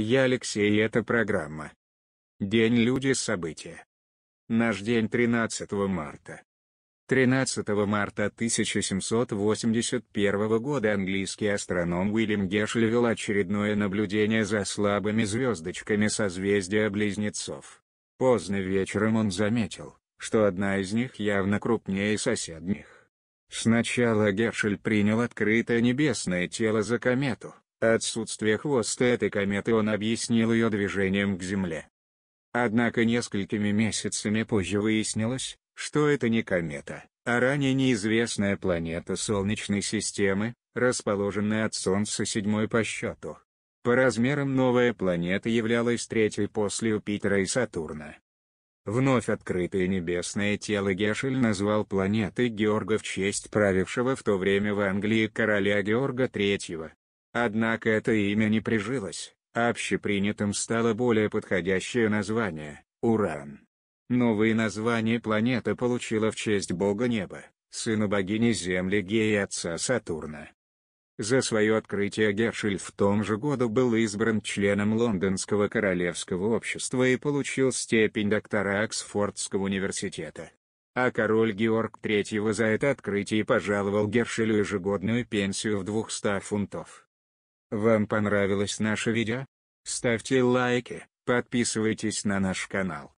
Я Алексей и это программа. День люди события. Наш день 13 марта. 13 марта 1781 года английский астроном Уильям Гешль вел очередное наблюдение за слабыми звездочками созвездия Близнецов. Поздно вечером он заметил, что одна из них явно крупнее соседних. Сначала Гершель принял открытое небесное тело за комету, Отсутствие хвоста этой кометы он объяснил ее движением к Земле. Однако несколькими месяцами позже выяснилось, что это не комета, а ранее неизвестная планета Солнечной системы, расположенная от Солнца седьмой по счету. По размерам новая планета являлась третьей после Юпитера и Сатурна. Вновь открытое небесное тело Гешель назвал планетой Георга в честь правившего в то время в Англии короля Георга III. Однако это имя не прижилось, общепринятым стало более подходящее название – Уран. Новое название планеты получила в честь бога неба, сына богини Земли Гея отца Сатурна. За свое открытие Гершель в том же году был избран членом Лондонского королевского общества и получил степень доктора Оксфордского университета. А король Георг III за это открытие пожаловал Гершелю ежегодную пенсию в 200 фунтов. Вам понравилось наше видео? Ставьте лайки, подписывайтесь на наш канал.